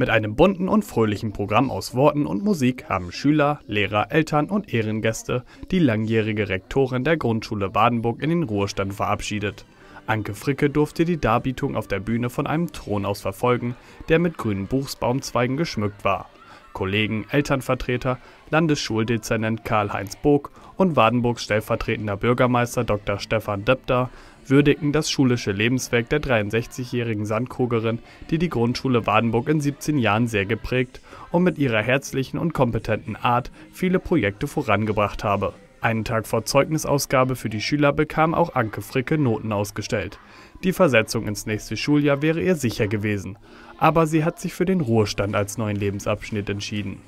Mit einem bunten und fröhlichen Programm aus Worten und Musik haben Schüler, Lehrer, Eltern und Ehrengäste die langjährige Rektorin der Grundschule Badenburg in den Ruhestand verabschiedet. Anke Fricke durfte die Darbietung auf der Bühne von einem Thron aus verfolgen, der mit grünen Buchsbaumzweigen geschmückt war. Kollegen, Elternvertreter, Landesschuldezernent Karl-Heinz Bog und Wadenburgs stellvertretender Bürgermeister Dr. Stefan Döpter würdigen das schulische Lebenswerk der 63-jährigen Sandkrugerin, die die Grundschule Wadenburg in 17 Jahren sehr geprägt und mit ihrer herzlichen und kompetenten Art viele Projekte vorangebracht habe. Einen Tag vor Zeugnisausgabe für die Schüler bekam auch Anke Fricke Noten ausgestellt. Die Versetzung ins nächste Schuljahr wäre ihr sicher gewesen, aber sie hat sich für den Ruhestand als neuen Lebensabschnitt entschieden.